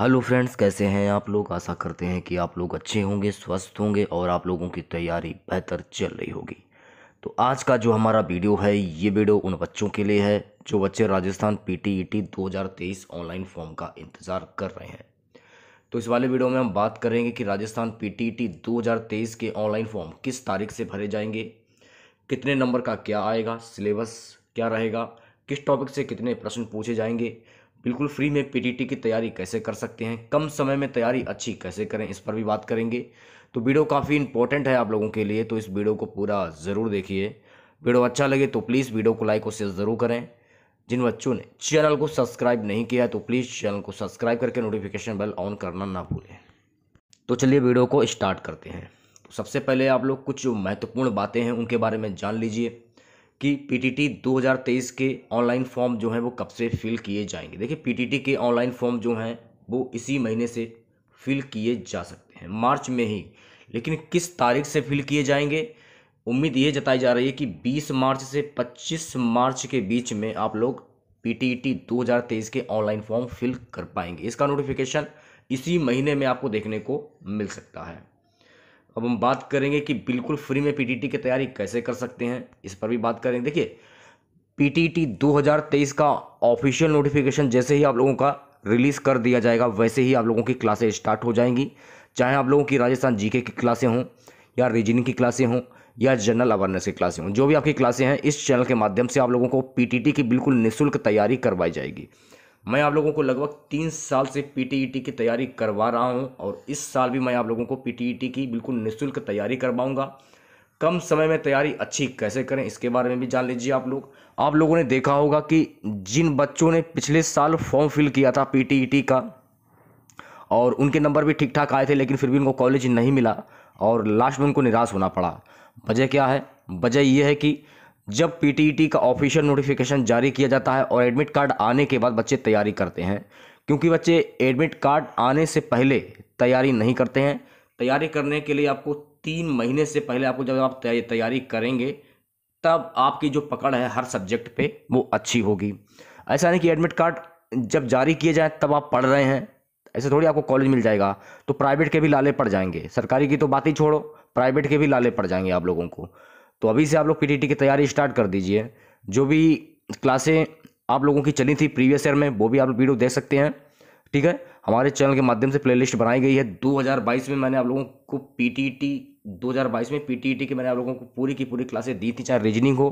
hello friends कैसे हैं आप लोग आशा करते हैं कि आप लोग अच्छे होंगे स्वस्थ होंगे और आप लोगों की तैयारी बेहतर चल रही होगी तो आज का जो हमारा वीडियो है ये वीडियो उन बच्चों के लिए है जो बच्चे राजस्थान पीटीईटी 2023 ऑनलाइन फॉर्म का इंतज़ार कर रहे हैं तो इस वाले वीडियो में हम बात करेंगे कि राजस्थान पीटीईटी 2023 के ऑनलाइन फॉर्म किस तारीख से भरे जाएंगे कितने नंबर का क्या आएगा सिलेबस क्या रहेगा किस टॉपिक से कितने प्रश्न पूछे जाएंगे बिल्कुल फ्री में पीटीटी की तैयारी कैसे कर सकते हैं कम समय में तैयारी अच्छी कैसे करें इस पर भी बात करेंगे तो वीडियो काफ़ी इंपॉर्टेंट है आप लोगों के लिए तो इस वीडियो को पूरा ज़रूर देखिए वीडियो अच्छा लगे तो प्लीज़ वीडियो को लाइक और शेयर ज़रूर करें जिन बच्चों ने चैनल को सब्सक्राइब नहीं किया है तो प्लीज़ चैनल को सब्सक्राइब करके नोटिफिकेशन बेल ऑन करना ना भूलें तो चलिए वीडियो को स्टार्ट करते हैं तो सबसे पहले आप लोग कुछ जो महत्वपूर्ण बातें हैं उनके बारे में जान लीजिए कि पीटीटी 2023 के ऑनलाइन फॉर्म जो हैं वो कब से फिल किए जाएंगे देखिए पीटीटी के ऑनलाइन फॉर्म जो हैं वो इसी महीने से फिल किए जा सकते हैं मार्च में ही लेकिन किस तारीख से फिल किए जाएंगे उम्मीद ये जताई जा रही है कि 20 मार्च से 25 मार्च के बीच में आप लोग पीटीटी 2023 के ऑनलाइन फॉर्म फिल कर पाएंगे इसका नोटिफिकेशन इसी महीने में आपको देखने को मिल सकता है अब हम बात करेंगे कि बिल्कुल फ्री में पीटीटी की तैयारी कैसे कर सकते हैं इस पर भी बात करेंगे देखिए पीटीटी 2023 का ऑफिशियल नोटिफिकेशन जैसे ही आप लोगों का रिलीज़ कर दिया जाएगा वैसे ही आप लोगों की क्लासें स्टार्ट हो जाएंगी चाहे आप लोगों की राजस्थान जीके की क्लासें हों या रीजनिंग की क्लासें हों या जनरल अवेयरनेस की क्लासें हों जो भी आपकी क्लासें हैं इस चैनल के माध्यम से आप लोगों को पी की बिल्कुल निःशुल्क तैयारी करवाई जाएगी मैं आप लोगों को लगभग तीन साल से पीटीईटी e की तैयारी करवा रहा हूं और इस साल भी मैं आप लोगों को पीटीईटी e की बिल्कुल निःशुल्क तैयारी करवाऊंगा कम समय में तैयारी अच्छी कैसे करें इसके बारे में भी जान लीजिए आप लोग आप लोगों ने देखा होगा कि जिन बच्चों ने पिछले साल फॉर्म फिल किया था पी e का और उनके नंबर भी ठीक ठाक आए थे लेकिन फिर भी उनको कॉलेज नहीं मिला और लास्ट में उनको निराश होना पड़ा वजह क्या है वजह यह है कि जब पीटीईटी e का ऑफिशियल नोटिफिकेशन जारी किया जाता है और एडमिट कार्ड आने के बाद बच्चे तैयारी करते हैं क्योंकि बच्चे एडमिट कार्ड आने से पहले तैयारी नहीं करते हैं तैयारी करने के लिए आपको तीन महीने से पहले आपको जब आप तैयारी करेंगे तब आपकी जो पकड़ है हर सब्जेक्ट पे वो अच्छी होगी ऐसा नहीं कि एडमिट कार्ड जब जारी किए जाए तब आप पढ़ रहे हैं ऐसे थोड़ी आपको कॉलेज मिल जाएगा तो प्राइवेट के भी लाले पड़ जाएंगे सरकारी की तो बात ही छोड़ो प्राइवेट के भी लाले पड़ जाएंगे आप लोगों को तो अभी से आप लोग पीटीटी की तैयारी स्टार्ट कर दीजिए जो भी क्लासें आप लोगों की चली थी प्रीवियस ईयर में वो भी आप लोग वीडियो देख सकते हैं ठीक है हमारे चैनल के माध्यम से प्लेलिस्ट बनाई गई है 2022 में मैंने आप लोगों को पीटीटी 2022 में पीटीटी की मैंने आप लोगों को पूरी की पूरी क्लासें दी थी चाहे रीजनिंग हो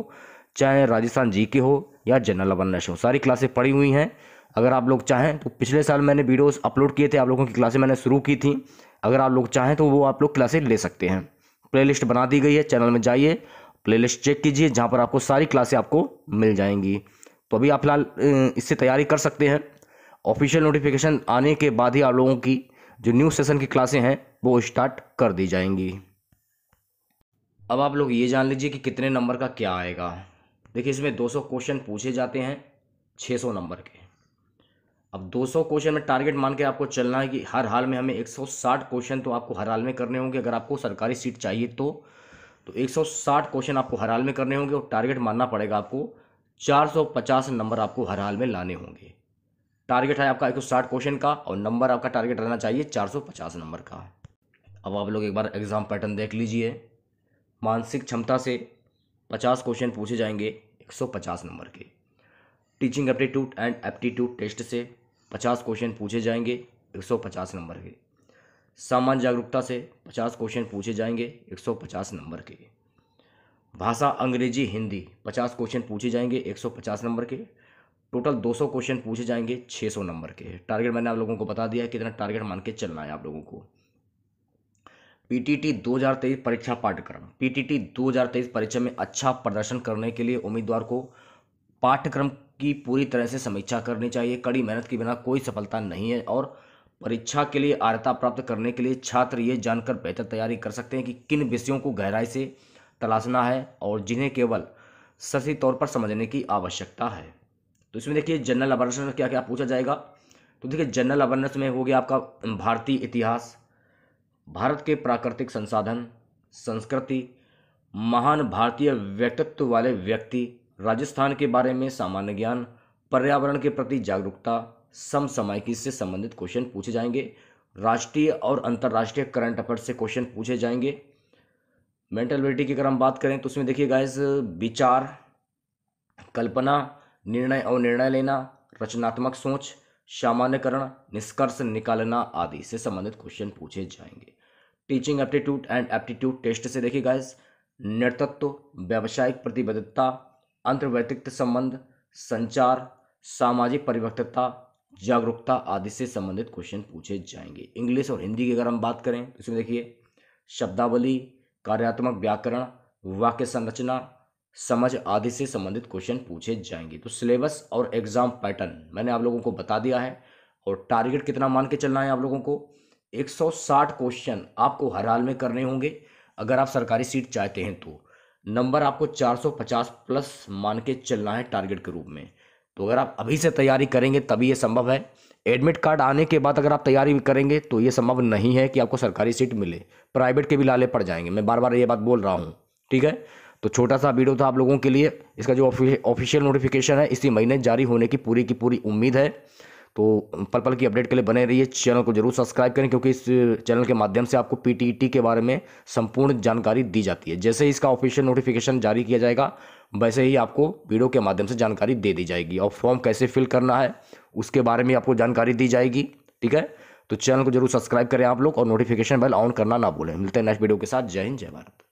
चाहे राजस्थान जी के हो या जनरल अवेयरनेस हो सारी क्लासें पड़ी हुई हैं अगर आप लोग चाहें तो पिछले साल मैंने वीडियोज अपलोड किए थे आप लोगों की क्लासें मैंने शुरू की थी अगर आप लोग चाहें तो वो आप लोग क्लासें ले सकते हैं प्लेलिस्ट बना दी गई है चैनल में जाइए प्लेलिस्ट चेक कीजिए जहाँ पर आपको सारी क्लासें आपको मिल जाएंगी तो अभी आप फिलहाल इससे तैयारी कर सकते हैं ऑफिशियल नोटिफिकेशन आने के बाद ही आप लोगों की जो न्यू सेशन की क्लासें हैं वो स्टार्ट कर दी जाएंगी अब आप लोग ये जान लीजिए कि कितने नंबर का क्या आएगा देखिए इसमें 200 क्वेश्चन पूछे जाते हैं 600 नंबर के अब 200 क्वेश्चन में टारगेट मान के आपको चलना है कि हर हाल में हमें 160 क्वेश्चन तो आपको हर हाल में करने होंगे अगर आपको सरकारी सीट चाहिए तो तो 160 क्वेश्चन आपको हर हाल में करने होंगे और टारगेट मानना पड़ेगा आपको 450 नंबर आपको हर हाल में लाने होंगे टारगेट है आपका 160 क्वेश्चन का और नंबर आपका टारगेट रहना चाहिए चार नंबर का अब आप लोग एक बार एग्ज़ाम पैटर्न देख लीजिए मानसिक क्षमता से पचास क्वेश्चन पूछे जाएंगे एक नंबर के teaching aptitude and aptitude test से पचास क्वेश्चन पूछे जाएंगे एक सौ पचास नंबर के सामान्य जागरूकता से पचास क्वेश्चन पूछे जाएंगे एक सौ पचास नंबर के भाषा अंग्रेजी हिंदी पचास क्वेश्चन पूछे जाएंगे एक सौ पचास नंबर के टोटल दो सौ क्वेश्चन पूछे जाएंगे छः सौ नंबर के टारगेट मैंने आप लोगों को बता दिया है कितना टारगेट मान के चलना है आप लोगों को टी दो हजार तेईस परीक्षा पाठ्यक्रम टी दो हजार तेईस परीक्षा में अच्छा प्रदर्शन करने के लिए उम्मीदवार को पाठ्यक्रम की पूरी तरह से समीक्षा करनी चाहिए कड़ी मेहनत के बिना कोई सफलता नहीं है और परीक्षा के लिए आर्ता प्राप्त करने के लिए छात्र ये जानकर बेहतर तैयारी कर सकते हैं कि किन विषयों को गहराई से तलाशना है और जिन्हें केवल सही तौर पर समझने की आवश्यकता है तो इसमें देखिए जनरल अवेयरनेस में क्या क्या पूछा जाएगा तो देखिए जनरल अवेयरनेस में हो गया आपका भारतीय इतिहास भारत के प्राकृतिक संसाधन संस्कृति महान भारतीय व्यक्तित्व वाले व्यक्ति राजस्थान के बारे में सामान्य ज्ञान पर्यावरण के प्रति जागरूकता की से संबंधित क्वेश्चन पूछे जाएंगे राष्ट्रीय और अंतर्राष्ट्रीय करंट अफेयर से क्वेश्चन पूछे जाएंगे मेंटल की अगर हम बात करें तो उसमें देखिए गाइस विचार कल्पना निर्णय और निर्णय लेना रचनात्मक सोच सामान्यकरण निष्कर्ष निकालना आदि से संबंधित क्वेश्चन पूछे जाएंगे teaching aptitude and aptitude test से देखिए गाइस नेतृत्व व्यावसायिक प्रतिबद्धता अंतर्व्यतिक्त संबंध संचार सामाजिक परिवक्तता जागरूकता आदि से संबंधित क्वेश्चन पूछे जाएंगे इंग्लिश और हिंदी की अगर हम बात करें तो इसमें देखिए शब्दावली कार्यात्मक व्याकरण वाक्य संरचना समझ आदि से संबंधित क्वेश्चन पूछे जाएंगे तो सिलेबस और एग्जाम पैटर्न मैंने आप लोगों को बता दिया है और टारगेट कितना मान के चलना है आप लोगों को 160 क्वेश्चन आपको हर हाल में करने होंगे अगर आप सरकारी सीट चाहते हैं तो नंबर आपको 450 प्लस मान के चलना है टारगेट के रूप में तो अगर आप अभी से तैयारी करेंगे तभी ये संभव है एडमिट कार्ड आने के बाद अगर आप तैयारी करेंगे तो ये संभव नहीं है कि आपको सरकारी सीट मिले प्राइवेट के भी लाले पड़ जाएंगे मैं बार बार ये बात बोल रहा हूँ ठीक है तो छोटा सा वीडियो था आप लोगों के लिए इसका जो ऑफिशियल नोटिफिकेशन है इसी महीने जारी होने की पूरी की पूरी उम्मीद है तो पल पल की अपडेट के लिए बने रहिए चैनल को जरूर सब्सक्राइब करें क्योंकि इस चैनल के माध्यम से आपको पीटीटी e के बारे में संपूर्ण जानकारी दी जाती है जैसे ही इसका ऑफिशियल नोटिफिकेशन जारी किया जाएगा वैसे ही आपको वीडियो के माध्यम से जानकारी दे दी जाएगी और फॉर्म कैसे फिल करना है उसके बारे में आपको जानकारी दी जाएगी ठीक है तो चैनल को जरूर सब्सक्राइब करें आप लोग और नोटिफिकेशन बेल ऑन करना ना भूलें मिलते हैं नेक्स्ट वीडियो के साथ जय हिंद जय भारत